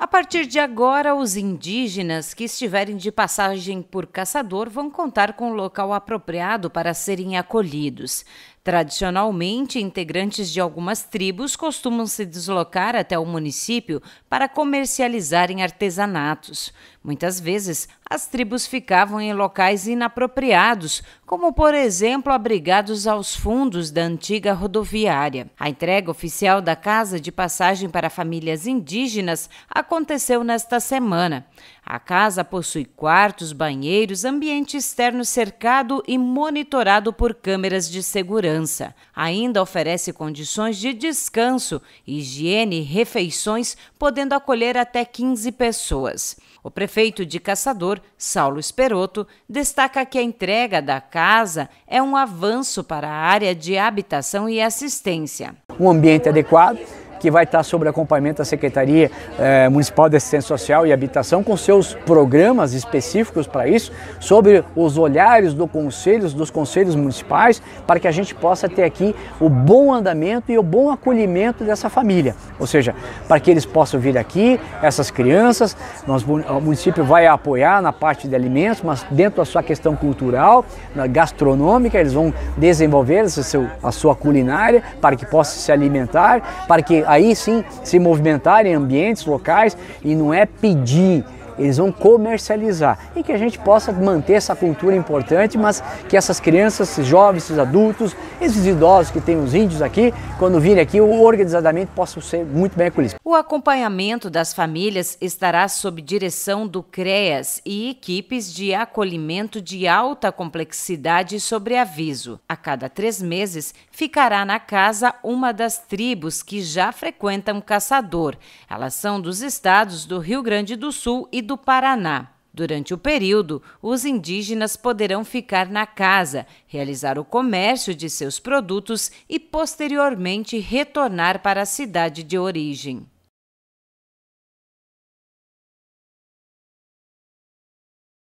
A partir de agora, os indígenas que estiverem de passagem por caçador vão contar com um local apropriado para serem acolhidos. Tradicionalmente, integrantes de algumas tribos costumam se deslocar até o município para comercializarem artesanatos. Muitas vezes, as tribos ficavam em locais inapropriados, como por exemplo abrigados aos fundos da antiga rodoviária. A entrega oficial da Casa de Passagem para Famílias Indígenas aconteceu nesta semana. A casa possui quartos, banheiros, ambiente externo cercado e monitorado por câmeras de segurança. Ainda oferece condições de descanso, higiene e refeições, podendo acolher até 15 pessoas. O prefeito de Caçador, Saulo Esperoto, destaca que a entrega da casa é um avanço para a área de habitação e assistência. Um ambiente adequado que vai estar sobre acompanhamento da Secretaria eh, Municipal de Assistência Social e Habitação, com seus programas específicos para isso, sobre os olhares do conselhos, dos conselhos municipais, para que a gente possa ter aqui o bom andamento e o bom acolhimento dessa família. Ou seja, para que eles possam vir aqui, essas crianças, nós, o município vai apoiar na parte de alimentos, mas dentro da sua questão cultural, gastronômica, eles vão desenvolver seu, a sua culinária para que possa se alimentar, para que aí sim se movimentar em ambientes locais e não é pedir eles vão comercializar e que a gente possa manter essa cultura importante, mas que essas crianças, esses jovens, esses adultos, esses idosos que tem os índios aqui, quando virem aqui, organizadamente possam ser muito bem acolhidos. O acompanhamento das famílias estará sob direção do CREAS e equipes de acolhimento de alta complexidade sobre aviso. A cada três meses ficará na casa uma das tribos que já frequentam Caçador. Elas são dos estados do Rio Grande do Sul e do Paraná. Durante o período, os indígenas poderão ficar na casa, realizar o comércio de seus produtos e posteriormente retornar para a cidade de origem.